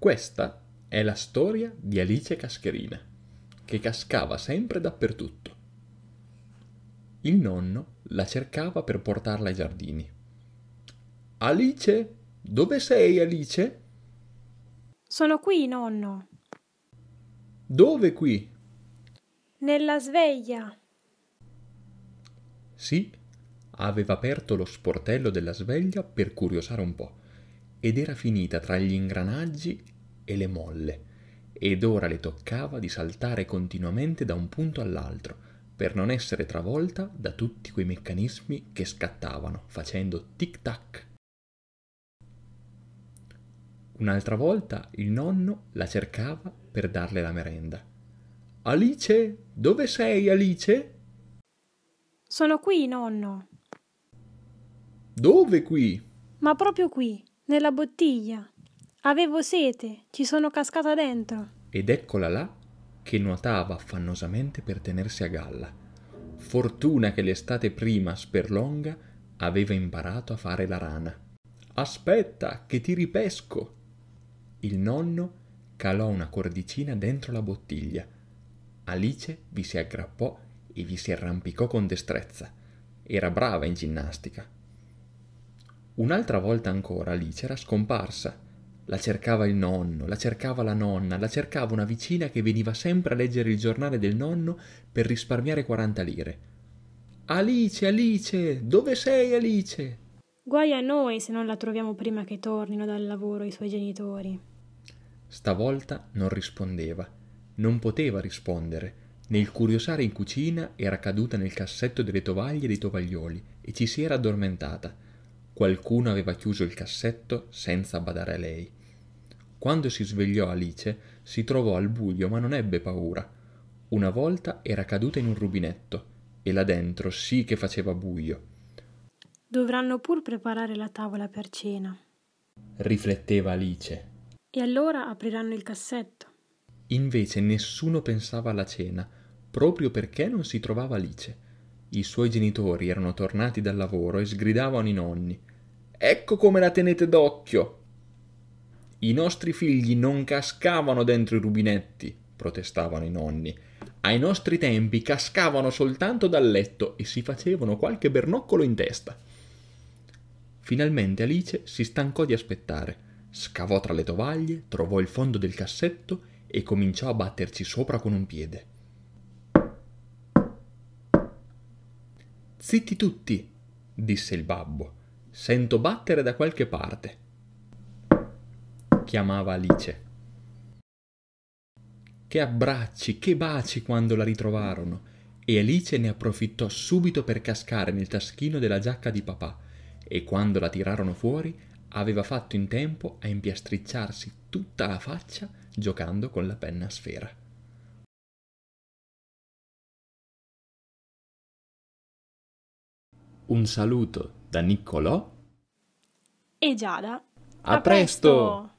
Questa è la storia di Alice Cascherina, che cascava sempre dappertutto. Il nonno la cercava per portarla ai giardini. Alice? Dove sei, Alice? Sono qui, nonno. Dove qui? Nella sveglia. Sì, aveva aperto lo sportello della sveglia per curiosare un po' ed era finita tra gli ingranaggi e le molle, ed ora le toccava di saltare continuamente da un punto all'altro, per non essere travolta da tutti quei meccanismi che scattavano, facendo tic-tac. Un'altra volta il nonno la cercava per darle la merenda. Alice, dove sei Alice? Sono qui, nonno. Dove qui? Ma proprio qui. Nella bottiglia. Avevo sete, ci sono cascata dentro. Ed eccola là che nuotava affannosamente per tenersi a galla. Fortuna che l'estate prima Sperlonga aveva imparato a fare la rana. Aspetta, che ti ripesco! Il nonno calò una cordicina dentro la bottiglia. Alice vi si aggrappò e vi si arrampicò con destrezza. Era brava in ginnastica. Un'altra volta ancora Alice era scomparsa. La cercava il nonno, la cercava la nonna, la cercava una vicina che veniva sempre a leggere il giornale del nonno per risparmiare 40 lire. Alice, Alice, dove sei Alice? Guai a noi se non la troviamo prima che tornino dal lavoro i suoi genitori. Stavolta non rispondeva, non poteva rispondere. Nel curiosare in cucina era caduta nel cassetto delle tovaglie e dei tovaglioli e ci si era addormentata. Qualcuno aveva chiuso il cassetto senza badare a lei. Quando si svegliò Alice si trovò al buio ma non ebbe paura. Una volta era caduta in un rubinetto e là dentro sì che faceva buio. Dovranno pur preparare la tavola per cena. Rifletteva Alice. E allora apriranno il cassetto. Invece nessuno pensava alla cena, proprio perché non si trovava Alice. I suoi genitori erano tornati dal lavoro e sgridavano i nonni. Ecco come la tenete d'occhio. I nostri figli non cascavano dentro i rubinetti, protestavano i nonni. Ai nostri tempi cascavano soltanto dal letto e si facevano qualche bernoccolo in testa. Finalmente Alice si stancò di aspettare. Scavò tra le tovaglie, trovò il fondo del cassetto e cominciò a batterci sopra con un piede. Zitti tutti, disse il babbo. Sento battere da qualche parte. Chiamava Alice. Che abbracci, che baci quando la ritrovarono. E Alice ne approfittò subito per cascare nel taschino della giacca di papà e quando la tirarono fuori aveva fatto in tempo a impiastricciarsi tutta la faccia giocando con la penna a sfera. Un saluto da Niccolò e Giada. A, A presto! presto!